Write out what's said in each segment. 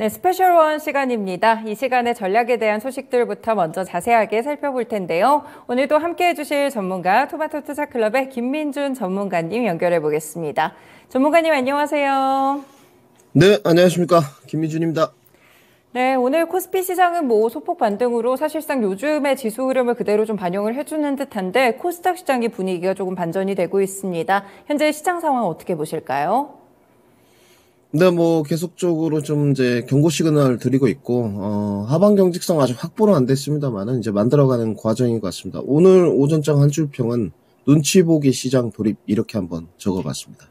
네, 스페셜 원 시간입니다. 이시간에 전략에 대한 소식들부터 먼저 자세하게 살펴볼 텐데요. 오늘도 함께해 주실 전문가 토마토 투자클럽의 김민준 전문가님 연결해 보겠습니다. 전문가님 안녕하세요. 네, 안녕하십니까. 김민준입니다. 네, 오늘 코스피 시장은 뭐 소폭 반등으로 사실상 요즘의 지수 흐름을 그대로 좀 반영을 해주는 듯한데 코스닥 시장의 분위기가 조금 반전이 되고 있습니다. 현재 시장 상황 어떻게 보실까요? 근데 뭐 계속적으로 좀 이제 경고 시그널 드리고 있고 어, 하반 경직성 아직 확보는 안 됐습니다만은 이제 만들어가는 과정인 것 같습니다. 오늘 오전장 한줄 평은 눈치 보기 시장 돌입 이렇게 한번 적어봤습니다.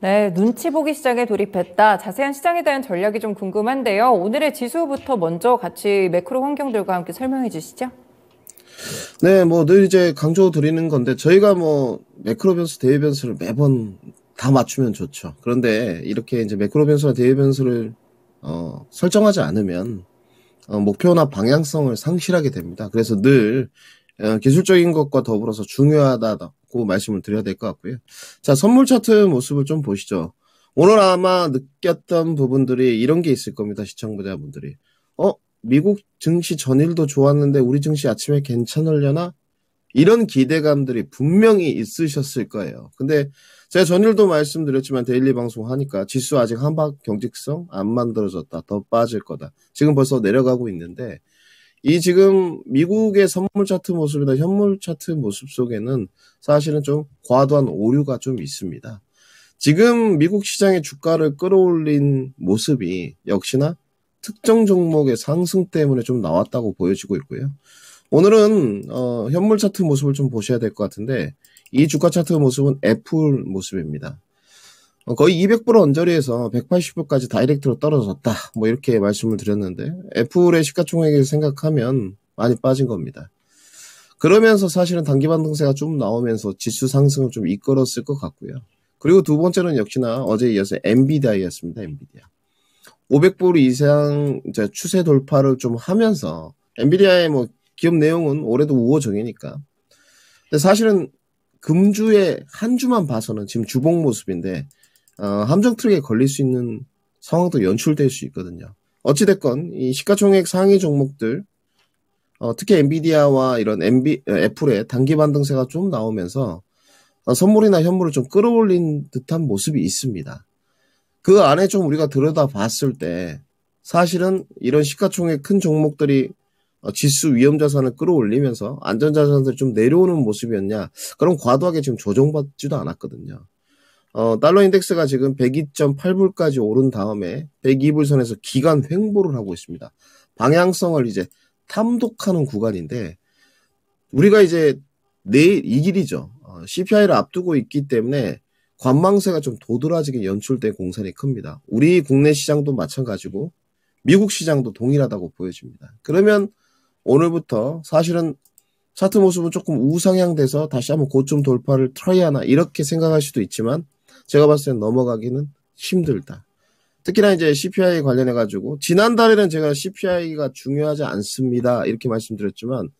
네, 눈치 보기 시장에 돌입했다. 자세한 시장에 대한 전략이 좀 궁금한데요. 오늘의 지수부터 먼저 같이 매크로 환경들과 함께 설명해 주시죠. 네, 뭐 늘 이제 강조 드리는 건데 저희가 뭐 매크로 변수, 대외 변수를 매번 다 맞추면 좋죠. 그런데 이렇게 이제 매크로 변수나 대외 변수를 어, 설정하지 않으면 어, 목표나 방향성을 상실하게 됩니다. 그래서 늘 어, 기술적인 것과 더불어서 중요하다고 말씀을 드려야 될 것 같고요. 자, 선물 차트 모습을 좀 보시죠. 오늘 아마 느꼈던 부분들이 이런 게 있을 겁니다. 시청자분들이. 어? 미국 증시 전일도 좋았는데 우리 증시 아침에 괜찮으려나? 이런 기대감들이 분명히 있으셨을 거예요. 근데 제가 전일도 말씀드렸지만 데일리 방송 하니까 지수 아직 한박 경직성 안 만들어졌다. 더 빠질 거다. 지금 벌써 내려가고 있는데 이 지금 미국의 선물 차트 모습이나 현물 차트 모습 속에는 사실은 좀 과도한 오류가 좀 있습니다. 지금 미국 시장의 주가를 끌어올린 모습이 역시나 특정 종목의 상승 때문에 좀 나왔다고 보여지고 있고요. 오늘은 어, 현물 차트 모습을 좀 보셔야 될 것 같은데 이 주가 차트 모습은 애플 모습입니다. 어, 거의 200불 언저리에서 180불까지 다이렉트로 떨어졌다. 뭐 이렇게 말씀을 드렸는데 애플의 시가총액을 생각하면 많이 빠진 겁니다. 그러면서 사실은 단기 반등세가 좀 나오면서 지수 상승을 좀 이끌었을 것 같고요. 그리고 두 번째는 역시나 어제 이어서 엔비디아였습니다. 엔비디아. 500불 이상 추세 돌파를 좀 하면서 엔비디아의 뭐 기업 내용은 올해도 우호적이니까. 근데 사실은 금주에 한 주만 봐서는 지금 주봉 모습인데 어, 함정 트랙에 걸릴 수 있는 상황도 연출될 수 있거든요. 어찌됐건 이 시가총액 상위 종목들 어, 특히 엔비디아와 이런 MB, 어, 애플의 단기 반등세가 좀 나오면서 어, 선물이나 현물을 좀 끌어올린 듯한 모습이 있습니다. 그 안에 좀 우리가 들여다봤을 때 사실은 이런 시가총액 큰 종목들이 어, 지수 위험 자산을 끌어올리면서 안전 자산들 좀 내려오는 모습이었냐? 그럼 과도하게 지금 조정받지도 않았거든요. 어, 달러 인덱스가 지금 102.8불까지 오른 다음에 102불 선에서 기간 횡보를 하고 있습니다. 방향성을 이제 탐독하는 구간인데 우리가 이제 내일 이 길이죠. 어, CPI를 앞두고 있기 때문에 관망세가 좀 도드라지게 연출된 공산이 큽니다. 우리 국내 시장도 마찬가지고 미국 시장도 동일하다고 보여집니다. 그러면 오늘부터 사실은 차트 모습은 조금 우상향돼서 다시 한번 고점 돌파를 트라이하나 이렇게 생각할 수도 있지만 제가 봤을 땐 넘어가기는 힘들다. 특히나 이제 CPI 관련해 가지고 지난달에는 제가 CPI가 중요하지 않습니다 이렇게 말씀드렸지만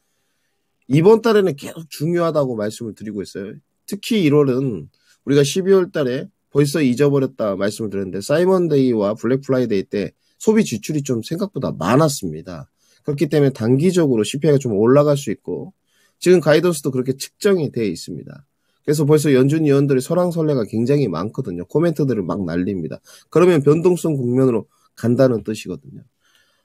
이번 달에는 계속 중요하다고 말씀을 드리고 있어요. 특히 1월은 우리가 12월 달에 벌써 잊어버렸다 말씀을 드렸는데 사이먼데이와 블랙프라이데이 때 소비 지출이 좀 생각보다 많았습니다. 그렇기 때문에 단기적으로 CPI가 좀 올라갈 수 있고 지금 가이던스도 그렇게 측정이 돼 있습니다. 그래서 벌써 연준 위원들의소랑설레가 굉장히 많거든요. 코멘트들을 막 날립니다. 그러면 변동성 국면으로 간다는 뜻이거든요.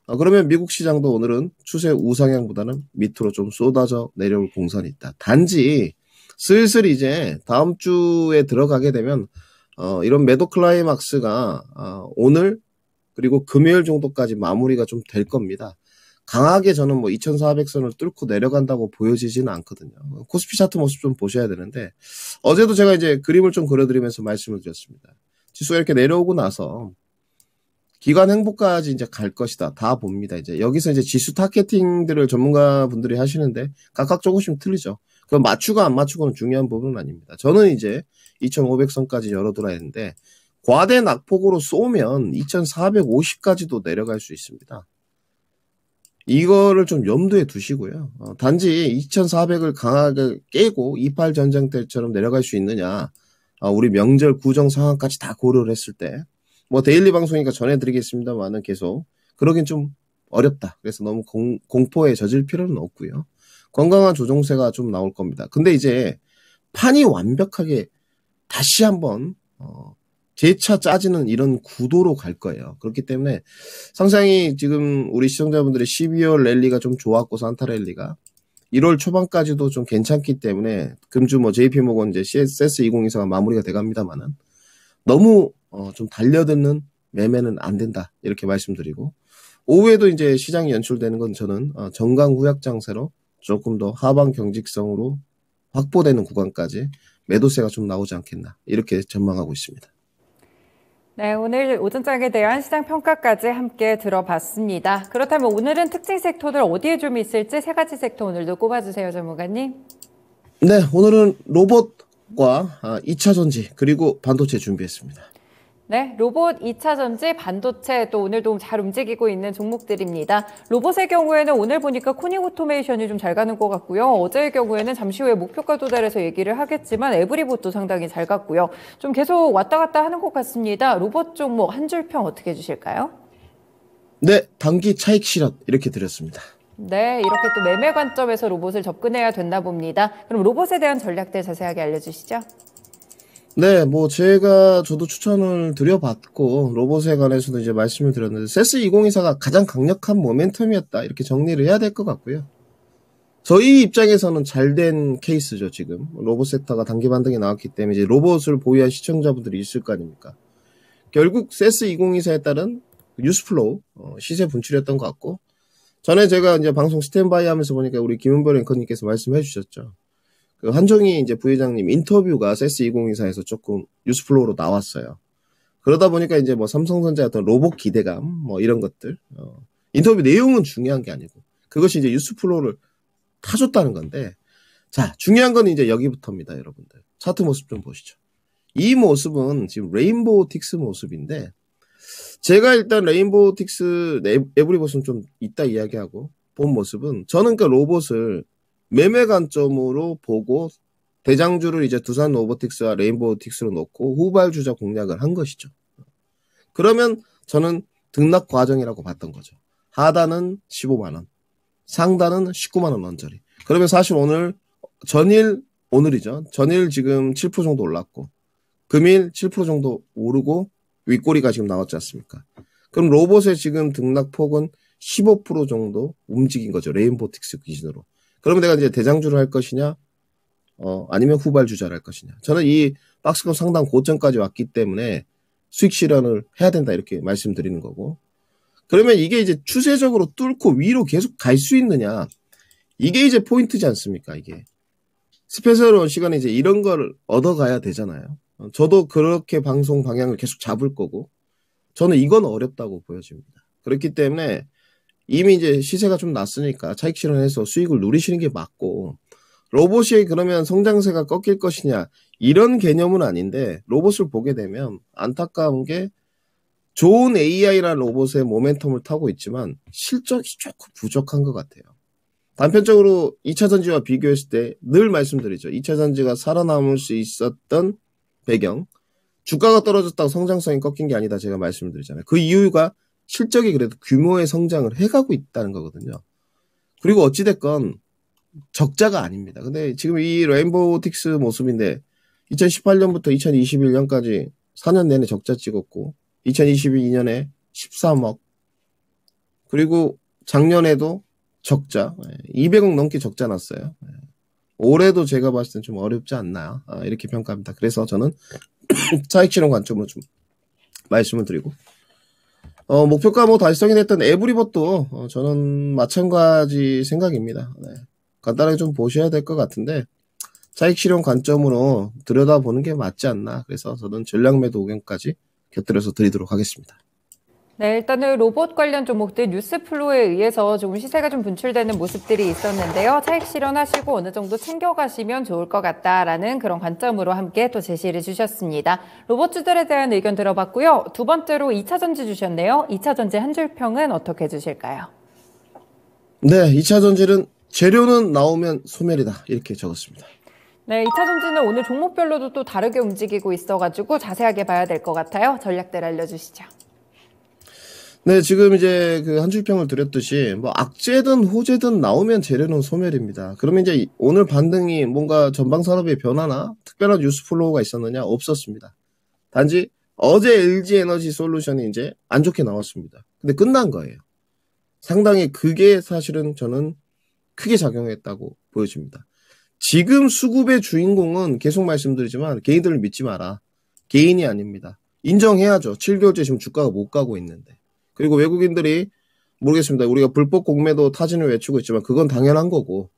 아, 그러면 미국 시장도 오늘은 추세 우상향보다는 밑으로 좀 쏟아져 내려올 공산이 있다. 단지 슬슬 이제 다음 주에 들어가게 되면 어, 이런 매도 클라이막스가 어, 오늘 그리고 금요일 정도까지 마무리가 좀 될 겁니다. 강하게 저는 뭐 2,400선을 뚫고 내려간다고 보여지지는 않거든요. 코스피 차트 모습 좀 보셔야 되는데 어제도 제가 이제 그림을 좀 그려드리면서 말씀을 드렸습니다. 지수가 이렇게 내려오고 나서 기간 행복까지 이제 갈 것이다. 다 봅니다. 이제 여기서 이제 지수 타겟팅들을 전문가 분들이 하시는데 각각 조금씩 틀리죠. 그럼 맞추고 안 맞추고는 중요한 부분은 아닙니다. 저는 이제 2,500선까지 열어둬라 했는데 과대 낙폭으로 쏘면 2,450까지도 내려갈 수 있습니다. 이거를 좀 염두에 두시고요. 어, 단지 2,400을 강하게 깨고 28 전쟁 때처럼 내려갈 수 있느냐, 어, 우리 명절 구정 상황까지 다 고려를 했을 때, 뭐 데일리 방송이니까 전해드리겠습니다만은 계속 그러긴 좀 어렵다. 그래서 너무 공, 공포에 젖을 필요는 없고요. 건강한 조종세가좀 나올 겁니다. 근데 이제 판이 완벽하게 다시 한번 어, 재차 짜지는 이런 구도로 갈 거예요. 그렇기 때문에 상당히 지금 우리 시청자분들의 12월 랠리가 좀 좋았고 산타 랠리가 1월 초반까지도 좀 괜찮기 때문에 금주 뭐 JP 모건 이제 CS 2024가 마무리가 돼갑니다만은 너무 어좀 달려드는 매매는 안 된다 이렇게 말씀드리고 오후에도 이제 시장이 연출되는 건 저는 어 정강 후약 장세로 조금 더 하방 경직성으로 확보되는 구간까지 매도세가 좀 나오지 않겠나 이렇게 전망하고 있습니다. 네, 오늘 오전장에 대한 시장 평가까지 함께 들어봤습니다. 그렇다면 오늘은 특징 섹터들 어디에 좀 있을지 세 가지 섹터 오늘도 꼽아주세요, 전문가님. 네, 오늘은 로봇과 2차 아, 전지 그리고 반도체 준비했습니다. 네, 로봇 2차 전지, 반도체 또 오늘도 잘 움직이고 있는 종목들입니다. 로봇의 경우에는 오늘 보니까 코닝 오토메이션이 좀 잘 가는 것 같고요. 어제의 경우에는 잠시 후에 목표가 도달해서 얘기를 하겠지만 에브리봇도 상당히 잘 갔고요. 좀 계속 왔다 갔다 하는 것 같습니다. 로봇 종목 뭐 한 줄 평 어떻게 해주실까요? 네, 단기 차익 실현 이렇게 드렸습니다. 네, 이렇게 또 매매 관점에서 로봇을 접근해야 된다 봅니다. 그럼 로봇에 대한 전략들 자세하게 알려주시죠. 네, 뭐 제가 저도 추천을 드려봤고 로봇에 관해서도 이제 말씀을 드렸는데 세스 2024가 가장 강력한 모멘텀이었다 이렇게 정리를 해야 될 것 같고요. 저희 입장에서는 잘 된 케이스죠 지금 로봇 섹터가 단기 반등이 나왔기 때문에 이제 로봇을 보유한 시청자분들이 있을 거 아닙니까? 결국 세스 2024에 따른 뉴스플로우 어, 시세 분출이었던 것 같고 전에 제가 이제 방송 스탠바이 하면서 보니까 우리 김은별 앵커님께서 말씀해 주셨죠. 그 한종희 이제 부회장님 인터뷰가 세스 2024에서 조금 뉴스플로우로 나왔어요. 그러다 보니까 이제 뭐 삼성전자의 어떤 로봇 기대감 뭐 이런 것들 어, 인터뷰 내용은 중요한 게 아니고 그것이 이제 뉴스플로우를 타줬다는 건데 자 중요한 건 이제 여기부터입니다 여러분들 차트 모습 좀 보시죠 이 모습은 지금 레인보우 틱스 모습인데 제가 일단 레인보우 틱스 에브리봇은좀 이따 이야기하고 본 모습은 저는 그 로봇을 매매 관점으로 보고 대장주를 이제 두산 로보틱스와 레인보우틱스로 놓고 후발주자 공략을 한 것이죠. 그러면 저는 등락 과정이라고 봤던 거죠. 하단은 15만원, 상단은 19만원 원짜리 그러면 사실 오늘 전일, 오늘이죠. 전일 지금 7% 정도 올랐고, 금일 7% 정도 오르고, 윗꼬리가 지금 나왔지 않습니까? 그럼 로봇의 지금 등락폭은 15% 정도 움직인 거죠. 레인보틱스 기준으로. 그러면 내가 이제 대장주를 할 것이냐, 어, 아니면 후발주자를 할 것이냐. 저는 이 박스권 상당 고점까지 왔기 때문에 수익 실현을 해야 된다 이렇게 말씀드리는 거고. 그러면 이게 이제 추세적으로 뚫고 위로 계속 갈 수 있느냐. 이게 이제 포인트지 않습니까, 이게. 스페셜원 시간에 이제 이런 걸 얻어가야 되잖아요. 어, 저도 그렇게 방송 방향을 계속 잡을 거고, 저는 이건 어렵다고 보여집니다. 그렇기 때문에 이미 이제 시세가 좀 났으니까 차익 실현해서 수익을 누리시는 게 맞고 로봇이 그러면 성장세가 꺾일 것이냐 이런 개념은 아닌데 로봇을 보게 되면 안타까운 게 좋은 AI라는 로봇의 모멘텀을 타고 있지만 실적이 조금 부족한 것 같아요. 단편적으로 2차 전지와 비교했을 때 늘 말씀드리죠. 2차 전지가 살아남을 수 있었던 배경, 주가가 떨어졌다고 성장성이 꺾인 게 아니다 제가 말씀드리잖아요. 그 이유가 실적이 그래도 규모의 성장을 해가고 있다는 거거든요. 그리고 어찌됐건 적자가 아닙니다. 근데 지금 이 레인보우틱스 모습인데 2018년부터 2021년까지 4년 내내 적자 찍었고 2022년에 13억 그리고 작년에도 적자 200억 예, 넘게 적자 났어요. 예. 올해도 제가 봤을 땐 좀 어렵지 않나 아, 이렇게 평가합니다. 그래서 저는 차익 실현 관점으로 좀 말씀을 드리고 어, 목표가 뭐 달성했던 에브리봇도 어, 저는 마찬가지 생각입니다. 네. 간단하게 좀 보셔야 될 것 같은데 차익 실현 관점으로 들여다보는 게 맞지 않나. 그래서 저는 전략 매도 의견까지 곁들여서 드리도록 하겠습니다. 네, 일단은 로봇 관련 종목들 뉴스 플로에 의해서 조금 시세가 좀 분출되는 모습들이 있었는데요. 차익 실현하시고 어느 정도 챙겨가시면 좋을 것 같다라는 그런 관점으로 함께 또 제시를 주셨습니다. 로봇주들에 대한 의견 들어봤고요. 두 번째로 2차전지 주셨네요. 2차전지 한 줄평은 어떻게 해 주실까요? 네, 2차전지는 재료는 나오면 소멸이다 이렇게 적었습니다. 네, 2차전지는 오늘 종목별로도 또 다르게 움직이고 있어가지고 자세하게 봐야 될 것 같아요. 전략들 알려주시죠. 네, 지금 이제 그 한줄평을 드렸듯이 뭐 악재든 호재든 나오면 재료는 소멸입니다. 그러면 이제 오늘 반등이 뭔가 전방 산업의 변화나 특별한 뉴스 플로우가 있었느냐? 없었습니다. 단지 어제 LG 에너지 솔루션이 이제 안 좋게 나왔습니다. 근데 끝난 거예요. 상당히 그게 사실은 저는 크게 작용했다고 보여집니다. 지금 수급의 주인공은 계속 말씀드리지만 개인들을 믿지 마라. 개인이 아닙니다. 인정해야죠. 7개월째 지금 주가가 못 가고 있는데. 그리고 외국인들이 모르겠습니다. 우리가 불법 공매도 타진을 외치고 있지만 그건 당연한 거고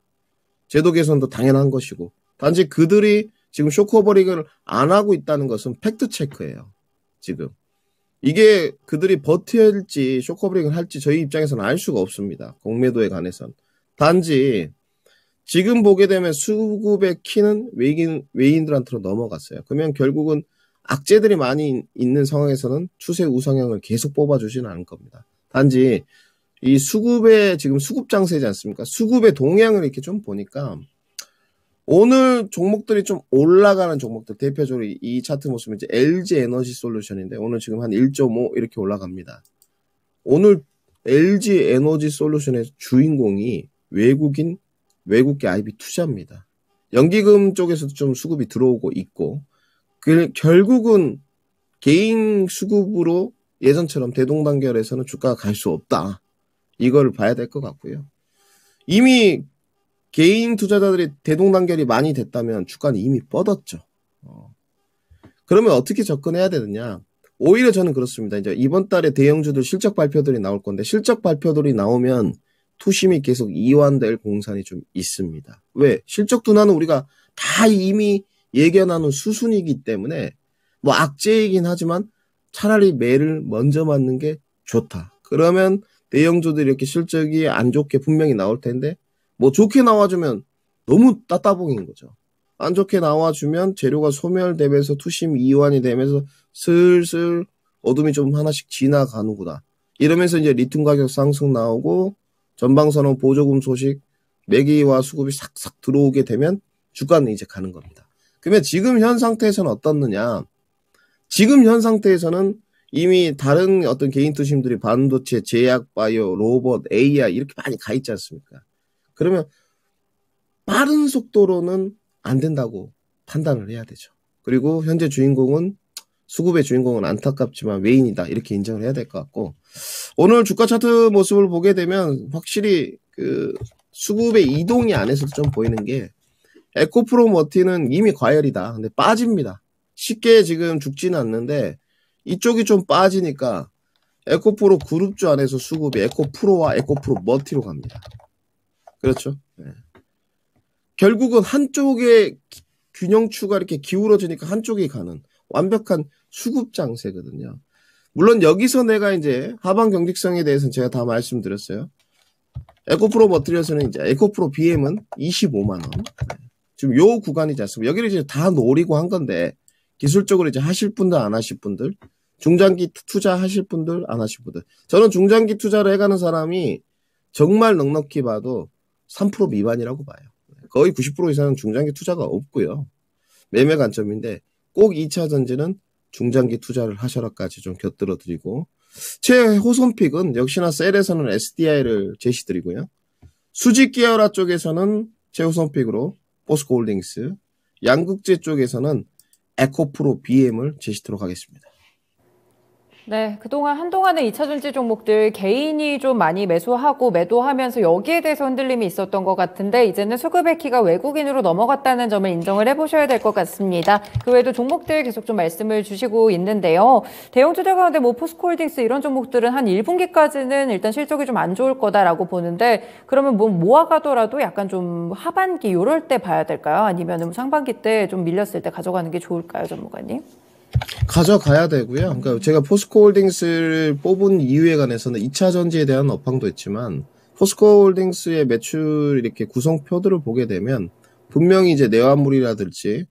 제도 개선도 당연한 것이고 단지 그들이 지금 쇼커버링을안 하고 있다는 것은 팩트 체크예요. 지금 이게 그들이 버틸지 쇼커버링을 할지 저희 입장에서는 알 수가 없습니다. 공매도에 관해선 단지 지금 보게 되면 수급의 키는 외인 외인들한테로 넘어갔어요. 그러면 결국은 악재들이 많이 있는 상황에서는 추세 우상향을 계속 뽑아주지는 않을 겁니다. 단지 이 수급의 지금 수급 장세지 않습니까? 수급의 동향을 이렇게 좀 보니까 오늘 종목들이 좀 올라가는 종목들 대표적으로 이 차트 모습은 이제 LG 에너지 솔루션인데 오늘 지금 한 1.5 이렇게 올라갑니다. 오늘 LG 에너지 솔루션의 주인공이 외국인 외국계 IB 투자입니다. 연기금 쪽에서도 좀 수급이 들어오고 있고 그, 결국은 개인 수급으로 예전처럼 대동단결에서는 주가가 갈 수 없다. 이걸 봐야 될 것 같고요. 이미 개인 투자자들이 대동단결이 많이 됐다면 주가는 이미 뻗었죠. 어. 그러면 어떻게 접근해야 되느냐? 오히려 저는 그렇습니다. 이제 이번 달에 대형주들 실적 발표들이 나올 건데 실적 발표들이 나오면 투심이 계속 이완될 공산이 좀 있습니다. 왜? 실적 둔화는 우리가 다 이미 예견하는 수순이기 때문에 뭐 악재이긴 하지만 차라리 매를 먼저 맞는 게 좋다. 그러면 대형조들이 이렇게 실적이 안 좋게 분명히 나올 텐데 뭐 좋게 나와주면 너무 따따봉인 거죠. 안 좋게 나와주면 재료가 소멸되면서 투심 이완이 되면서 슬슬 어둠이 좀 하나씩 지나가는구나. 이러면서 이제 리튬 가격 상승 나오고 전방선언 보조금 소식 매기와 수급이 싹싹 들어오게 되면 주가는 이제 가는 겁니다. 그러면 지금 현 상태에서는 어떻느냐? 지금 현 상태에서는 이미 다른 어떤 개인 투심들이 반도체, 제약, 바이오, 로봇, AI 이렇게 많이 가 있지 않습니까? 그러면 빠른 속도로는 안 된다고 판단을 해야 되죠. 그리고 현재 주인공은 수급의 주인공은 안타깝지만 외인이다 이렇게 인정을 해야 될 것 같고 오늘 주가 차트 모습을 보게 되면 확실히 그 수급의 이동이 안에서도 좀 보이는 게 에코프로머티는 이미 과열이다. 근데 빠집니다. 쉽게 지금 죽지는 않는데 이쪽이 좀 빠지니까 에코프로 그룹주 안에서 수급이 에코프로와 에코프로 머티로 갑니다. 그렇죠. 네. 결국은 한쪽의 균형추가 이렇게 기울어지니까 한쪽이 가는 완벽한 수급 장세거든요. 물론 여기서 내가 이제 하방 경직성에 대해서는 제가 다 말씀드렸어요. 에코프로 머티리에서는 이제 에코프로 BM은 25만 원. 네. 지금 요 구간이지 않습니까? 여기를 이제 다 노리고 한 건데 기술적으로 이제 하실 분들 안 하실 분들 중장기 투자 하실 분들 안 하실 분들 저는 중장기 투자를 해가는 사람이 정말 넉넉히 봐도 3% 미만이라고 봐요. 거의 90% 이상은 중장기 투자가 없고요. 매매 관점인데 꼭 2차 전지는 중장기 투자를 하셔라까지 좀곁들어 드리고 제 호손픽은 역시나 셀에서는 SDI를 제시드리고요. 수직 계열화 쪽에서는 제 호손픽으로 포스코홀딩스, 양극재 쪽에서는 에코프로 BM을 제시토록 하겠습니다. 네, 그동안 한동안은 2차 전지 종목들 개인이 좀 많이 매수하고 매도하면서 여기에 대해서 흔들림이 있었던 것 같은데 이제는 수급의 키가 외국인으로 넘어갔다는 점을 인정을 해보셔야 될 것 같습니다. 그 외에도 종목들 계속 좀 말씀을 주시고 있는데요. 대형 투자 가운데 뭐 포스코홀딩스 이런 종목들은 한 1분기까지는 일단 실적이 좀 안 좋을 거다라고 보는데 그러면 뭐 모아가더라도 약간 좀 하반기 요럴때 봐야 될까요? 아니면 뭐 상반기 때 좀 밀렸을 때 가져가는 게 좋을까요, 전문가님? 가져가야 되고요. 그러니까 제가 포스코홀딩스를 뽑은 이유에 관해서는 2차 전지에 대한 업황도 있지만 포스코홀딩스의 매출 이렇게 구성표들을 보게 되면 분명히 이제 내화물이라든지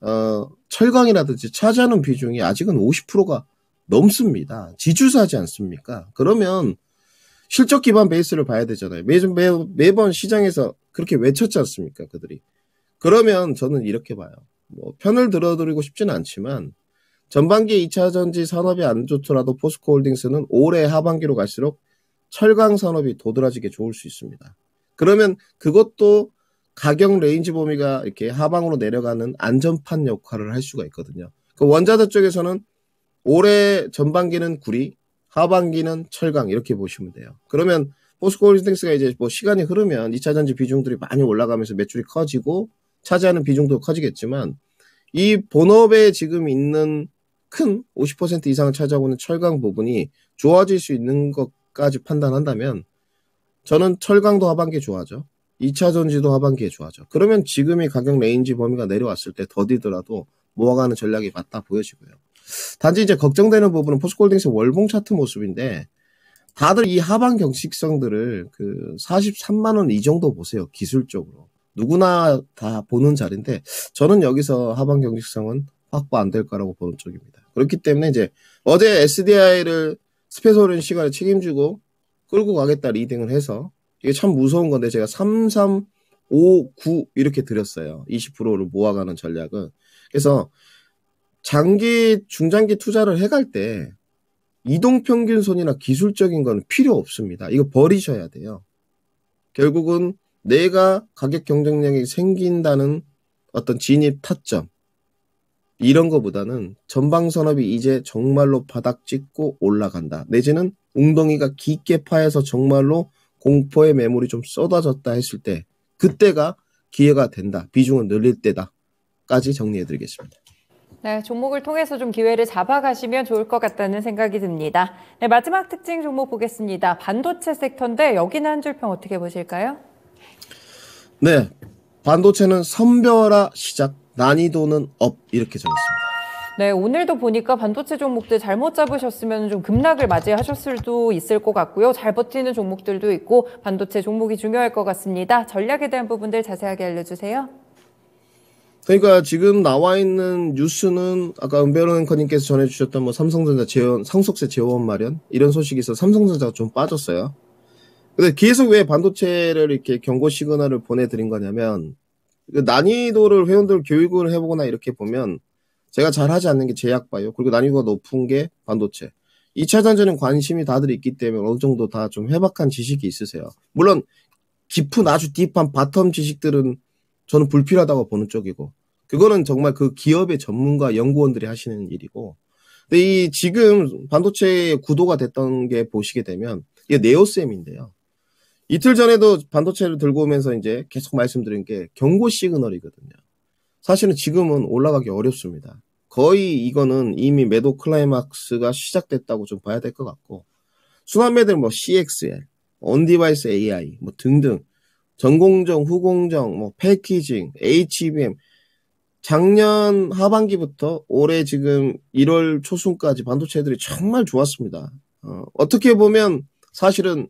어, 철강이라든지 차지하는 비중이 아직은 50%가 넘습니다. 지주사지 않습니까? 그러면 실적 기반 베이스를 봐야 되잖아요. 매, 매, 매번 시장에서 그렇게 외쳤지 않습니까? 그들이. 그러면 저는 이렇게 봐요. 뭐 편을 들어드리고 싶지는 않지만 전반기 2차전지 산업이 안 좋더라도 포스코홀딩스는 올해 하반기로 갈수록 철강 산업이 도드라지게 좋을 수 있습니다. 그러면 그것도 가격 레인지 범위가 이렇게 하방으로 내려가는 안전판 역할을 할 수가 있거든요. 그 원자재 쪽에서는 올해 전반기는 구리, 하반기는 철강 이렇게 보시면 돼요. 그러면 포스코홀딩스가 이제 뭐 시간이 흐르면 2차전지 비중들이 많이 올라가면서 매출이 커지고 차지하는 비중도 커지겠지만 이 본업에 지금 있는 큰50% 이상을 차지하고는 철강 부분이 좋아질 수 있는 것까지 판단한다면 저는 철강도 하반기에 좋아하죠. 2차 전지도 하반기에 좋아하죠. 그러면 지금이 가격 레인지 범위가 내려왔을 때 더디더라도 모아가는 전략이 맞다 보여지고요. 단지 이제 걱정되는 부분은 포스코딩스의 월봉 차트 모습인데 다들 이 하반 경직성들을 그 43만 원 이 정도 보세요. 기술적으로. 누구나 다 보는 자리인데 저는 여기서 하반 경직성은 확보 안 될 거라고 보는 쪽입니다. 그렇기 때문에 이제 어제 SDI를 스페셜은 시간에 책임지고 끌고 가겠다 리딩을 해서 이게 참 무서운 건데 제가 3, 3, 5, 9 이렇게 드렸어요. 20%를 모아가는 전략은. 그래서 장기, 중장기 투자를 해갈 때 이동평균선이나 기술적인 건 필요 없습니다. 이거 버리셔야 돼요. 결국은 내가 가격 경쟁력이 생긴다는 어떤 진입 타점, 이런 거보다는 전방 산업이 이제 정말로 바닥 찍고 올라간다. 내지는 웅덩이가 깊게 파여서 정말로 공포의 매물이 좀 쏟아졌다 했을 때 그때가 기회가 된다. 비중을 늘릴 때다. 까지 정리해 드리겠습니다. 네, 종목을 통해서 좀 기회를 잡아가시면 좋을 것 같다는 생각이 듭니다. 네, 마지막 특징 종목 보겠습니다. 반도체 섹터인데 여기는 한 줄 평 어떻게 보실까요? 네, 반도체는 선별화 시작 난이도는 업 이렇게 적었습니다. 네, 오늘도 보니까 반도체 종목들 잘못 잡으셨으면 좀 급락을 맞이하셨을 수도 있을 것 같고요. 잘 버티는 종목들도 있고 반도체 종목이 중요할 것 같습니다. 전략에 대한 부분들 자세하게 알려주세요. 그러니까 지금 나와 있는 뉴스는 아까 은별 앵커님께서 전해주셨던 뭐 삼성전자 재원, 상속세 재원 마련 이런 소식이 있어 삼성전자가 좀 빠졌어요. 근데 계속 왜 반도체를 이렇게 경고 시그널을 보내드린 거냐면 그 난이도를 회원들 교육을 해보거나 이렇게 보면 제가 잘하지 않는 게 제약바이오 그리고 난이도가 높은 게 반도체 2차 전지는 관심이 다들 있기 때문에 어느 정도 다 좀 해박한 지식이 있으세요. 물론 깊은 아주 딥한 바텀 지식들은 저는 불필요하다고 보는 쪽이고 그거는 정말 그 기업의 전문가 연구원들이 하시는 일이고 근데 이 지금 반도체의 구도가 됐던 게 보시게 되면 이게 네오셈인데요. 이틀 전에도 반도체를 들고 오면서 이제 계속 말씀드린 게 경고 시그널이거든요. 사실은 지금은 올라가기 어렵습니다. 거의 이거는 이미 매도 클라이막스가 시작됐다고 좀 봐야 될 것 같고 순환매들 뭐 CXL, 온디바이스 AI 뭐 등등 전공정, 후공정, 뭐 패키징, HBM 작년 하반기부터 올해 지금 1월 초순까지 반도체들이 정말 좋았습니다. 어, 어떻게 보면 사실은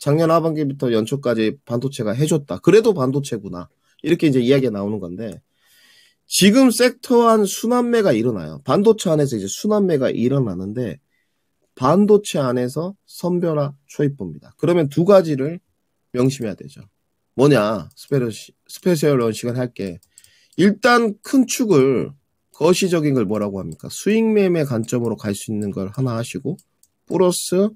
작년 하반기부터 연초까지 반도체가 해줬다. 그래도 반도체구나. 이렇게 이제 이야기가 나오는 건데 지금 섹터 한 순환매가 일어나요. 반도체 안에서 이제 순환매가 일어나는데 반도체 안에서 선별화 초입부입니다. 그러면 두 가지를 명심해야 되죠. 뭐냐 스페셜 런식을 할게 일단 큰 축을 거시적인 걸 뭐라고 합니까 수익 매매 관점으로 갈 수 있는 걸 하나 하시고 플러스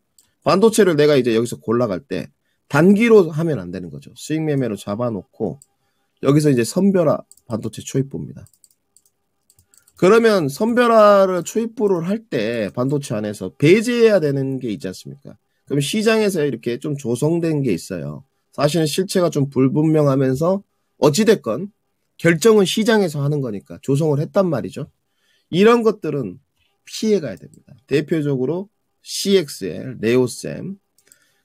반도체를 내가 이제 여기서 골라갈 때 단기로 하면 안 되는 거죠. 수익 매매로 잡아놓고 여기서 이제 선별화 반도체 초입부입니다. 그러면 선별화를 초입부를 할 때 반도체 안에서 배제해야 되는 게 있지 않습니까? 그럼 시장에서 이렇게 좀 조성된 게 있어요. 사실은 실체가 좀 불분명하면서 어찌됐건 결정은 시장에서 하는 거니까 조성을 했단 말이죠. 이런 것들은 피해가야 됩니다. 대표적으로 CXL, 레오셈,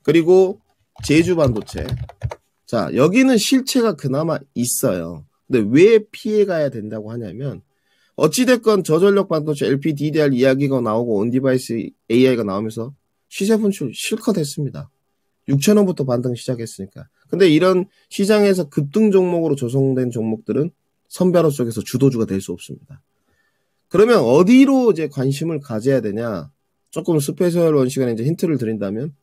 그리고 제주 반도체. 자, 여기는 실체가 그나마 있어요. 근데 왜 피해가야 된다고 하냐면, 어찌됐건 저전력 반도체 LP DDR 이야기가 나오고 온디바이스 AI가 나오면서 시세 분출 실컷 했습니다. 6천원부터 반등 시작했으니까. 근데 이런 시장에서 급등 종목으로 조성된 종목들은 선별호속에서 주도주가 될 수 없습니다. 그러면 어디로 이제 관심을 가져야 되냐? 조금 스페셜 원 시간에 이제 힌트를 드린다면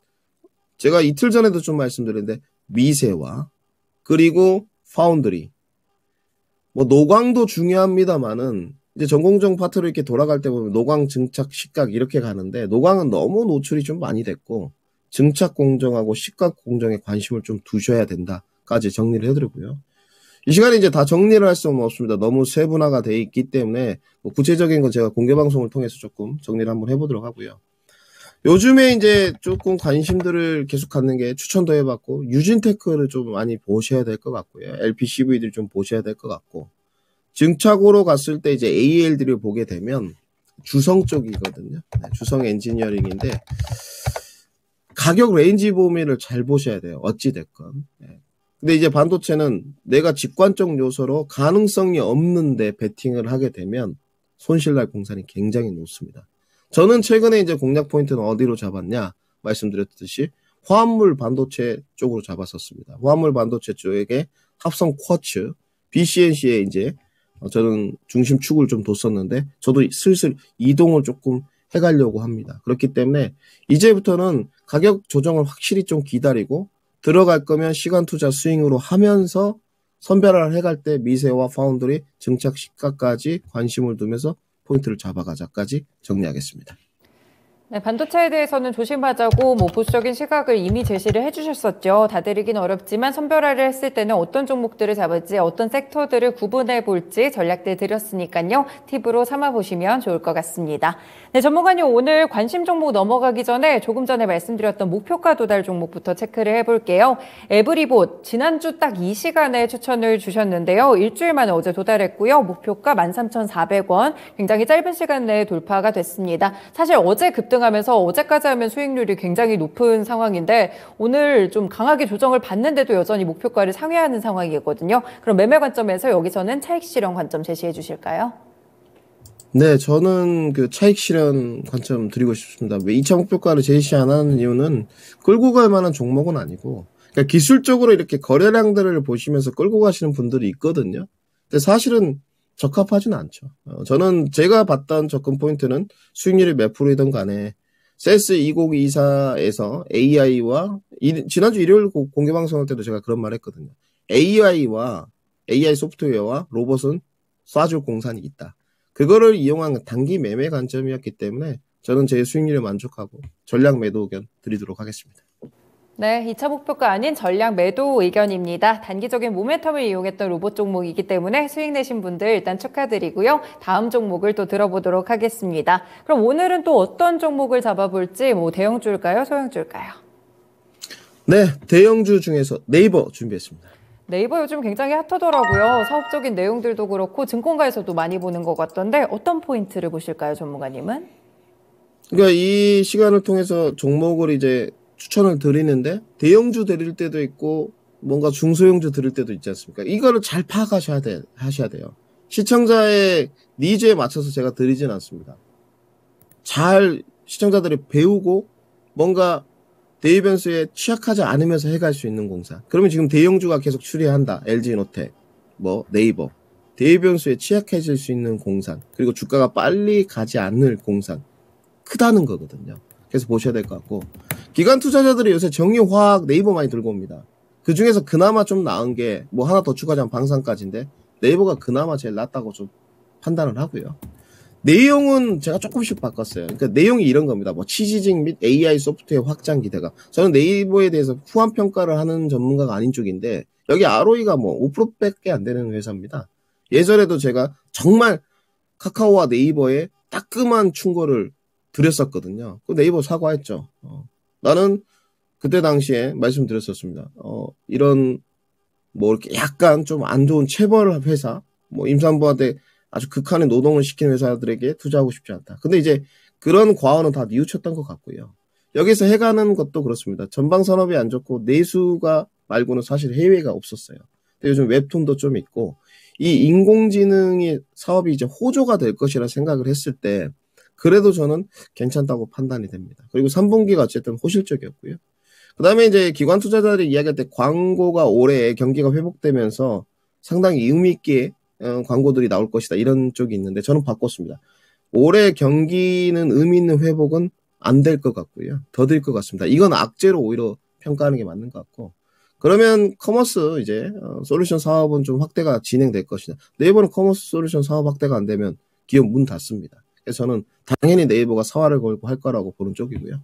제가 이틀 전에도 좀 말씀드렸는데 미세와 그리고 파운드리 뭐 노광도 중요합니다만은 이제 전공정 파트로 이렇게 돌아갈 때 보면 노광 증착 식각 이렇게 가는데 노광은 너무 노출이 좀 많이 됐고 증착 공정하고 식각 공정에 관심을 좀 두셔야 된다까지 정리를 해드리고요. 이 시간에 이제 다 정리를 할 수는 없습니다. 너무 세분화가 돼 있기 때문에 뭐 구체적인 건 제가 공개 방송을 통해서 조금 정리를 한번 해보도록 하고요. 요즘에 이제 조금 관심들을 계속 갖는 게 추천도 해봤고 유진테크를 좀 많이 보셔야 될 것 같고요. LPCV들 좀 보셔야 될 것 같고 증착으로 갔을 때 이제 AL들을 보게 되면 주성 쪽이거든요. 네, 주성 엔지니어링인데 가격 레인지 범위를 잘 보셔야 돼요. 어찌 됐건 네, 근데 이제 반도체는 내가 직관적 요소로 가능성이 없는데 베팅을 하게 되면 손실날 공산이 굉장히 높습니다. 저는 최근에 이제 공략 포인트는 어디로 잡았냐 말씀드렸듯이 화합물 반도체 쪽으로 잡았었습니다. 화합물 반도체 쪽에 합성 쿼츠, BCNC에 이제 저는 중심축을 좀 뒀었는데 저도 슬슬 이동을 조금 해가려고 합니다. 그렇기 때문에 이제부터는 가격 조정을 확실히 좀 기다리고 들어갈 거면 시간 투자 스윙으로 하면서 선별화를 해갈 때 미세와 파운드리, 증착 시가까지 관심을 두면서 포인트를 잡아가자까지 정리하겠습니다. 네, 반도체에 대해서는 조심하자고 뭐 보수적인 시각을 이미 제시를 해주셨었죠. 다 드리긴 어렵지만 선별화를 했을 때는 어떤 종목들을 잡을지 어떤 섹터들을 구분해 볼지 전략들 드렸으니까요. 팁으로 삼아 보시면 좋을 것 같습니다. 네, 전문가님 오늘 관심 종목 넘어가기 전에 조금 전에 말씀드렸던 목표가 도달 종목부터 체크를 해볼게요. 에브리봇 지난주 딱 이 시간에 추천을 주셨는데요. 일주일 만에 어제 도달했고요. 목표가 13,400원 굉장히 짧은 시간 내에 돌파가 됐습니다. 사실 어제 급등 반등하면서 어제까지 하면 수익률이 굉장히 높은 상황인데 오늘 좀 강하게 조정을 받는데도 여전히 목표가를 상회하는 상황이거든요. 그럼 매매 관점에서 여기서는 차익 실현 관점 제시해 주실까요? 네, 저는 그 차익 실현 관점 드리고 싶습니다. 왜 2차 목표가를 제시 안 하는 이유는 끌고 갈 만한 종목은 아니고, 그러니까 기술적으로 이렇게 거래량들을 보시면서 끌고 가시는 분들이 있거든요. 근데 사실은 적합하지는 않죠. 어, 저는 제가 봤던 접근 포인트는 수익률이 몇 프로이든 간에 세스 2024에서 AI와 이, 지난주 일요일 공개 방송할 때도 제가 그런 말 했거든요. AI와 AI 소프트웨어와 로봇은 쏴줄 공산이 있다. 그거를 이용한 단기 매매 관점이었기 때문에 저는 제 수익률에 만족하고 전략 매도 의견 드리도록 하겠습니다. 네, 2차 목표가 아닌 전략 매도 의견입니다. 단기적인 모멘텀을 이용했던 로봇 종목이기 때문에 수익 내신 분들 일단 축하드리고요. 다음 종목을 또 들어보도록 하겠습니다. 그럼 오늘은 또 어떤 종목을 잡아볼지 뭐 대형주일까요? 소형주일까요? 네, 대형주 중에서 네이버 준비했습니다. 네이버 요즘 굉장히 핫하더라고요. 사업적인 내용들도 그렇고 증권가에서도 많이 보는 것 같던데 어떤 포인트를 보실까요, 전문가님은? 그러니까 이 시간을 통해서 종목을 이제 추천을 드리는데 대형주 드릴 때도 있고 뭔가 중소형주 드릴 때도 있지 않습니까? 이거를 잘 파악하셔야 돼, 하셔야 돼요. 시청자의 니즈에 맞춰서 제가 드리진 않습니다. 잘 시청자들이 배우고 뭔가 대위 변수에 취약하지 않으면서 해갈 수 있는 공사. 그러면 지금 대형주가 계속 추리한다. LG노텍, 뭐 네이버. 대위 변수에 취약해질 수 있는 공산. 그리고 주가가 빨리 가지 않을 공산. 크다는 거거든요. 그래서 보셔야 될 것 같고 기관 투자자들이 요새 정유화학 네이버 많이 들고 옵니다. 그 중에서 그나마 좀 나은 게 뭐 하나 더 추가하자면 방산까지인데 네이버가 그나마 제일 낫다고 좀 판단을 하고요. 내용은 제가 조금씩 바꿨어요. 그러니까 내용이 이런 겁니다. 뭐 취지직 및 AI 소프트웨어 확장 기대가. 저는 네이버에 대해서 후한 평가를 하는 전문가가 아닌 쪽인데 여기 ROE가 뭐 5%밖에 안 되는 회사입니다. 예전에도 제가 정말 카카오와 네이버에 따끔한 충고를 드렸었거든요. 그 네이버 사과했죠. 어. 나는 그때 당시에 말씀드렸었습니다. 어, 이런 뭐 이렇게 약간 좀 안 좋은 체벌 회사, 뭐 임산부한테 아주 극한의 노동을 시킨 회사들에게 투자하고 싶지 않다. 근데 이제 그런 과언은 다 뉘우쳤던 것 같고요. 여기서 해가는 것도 그렇습니다. 전방 산업이 안 좋고 내수가 말고는 사실 해외가 없었어요. 근데 요즘 웹툰도 좀 있고 이 인공지능의 사업이 이제 호조가 될 것이라 생각을 했을 때 그래도 저는 괜찮다고 판단이 됩니다. 그리고 3분기가 어쨌든 호실적이었고요. 그 다음에 이제 기관 투자자들이 이야기할 때 광고가 올해 경기가 회복되면서 상당히 의미있게 어, 광고들이 나올 것이다. 이런 쪽이 있는데 저는 바꿨습니다. 올해 경기는 의미 있는 회복은 안 될 것 같고요. 더 될 것 같습니다. 이건 악재로 오히려 평가하는 게 맞는 것 같고. 그러면 커머스 이제 어, 솔루션 사업은 좀 확대가 진행될 것이다. 네이버는 커머스 솔루션 사업 확대가 안 되면 기업 문 닫습니다. 에서는 당연히 네이버가 사활을 걸고 할 거라고 보는 쪽이고요.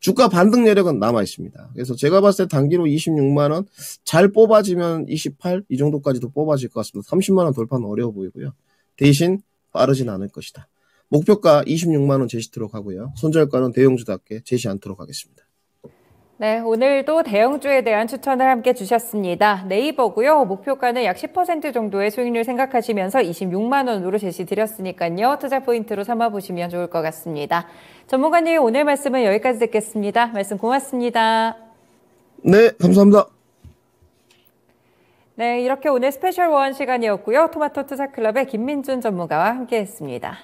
주가 반등 여력은 남아 있습니다. 그래서 제가 봤을 때 단기로 26만 원 잘 뽑아지면 28 이 정도까지도 뽑아질 것 같습니다. 30만 원 돌파는 어려워 보이고요. 대신 빠르진 않을 것이다. 목표가 26만 원 제시토록 하고요. 손절가는 대용주답게 제시 않도록 하겠습니다. 네, 오늘도 대형주에 대한 추천을 함께 주셨습니다. 네이버고요. 목표가는 약 10% 정도의 수익률 생각하시면서 26만 원으로 제시드렸으니까요. 투자 포인트로 삼아보시면 좋을 것 같습니다. 전문가님 오늘 말씀은 여기까지 듣겠습니다. 말씀 고맙습니다. 네, 감사합니다. 네, 이렇게 오늘 스페셜 원 시간이었고요. 토마토 투자클럽의 김민준 전문가와 함께했습니다.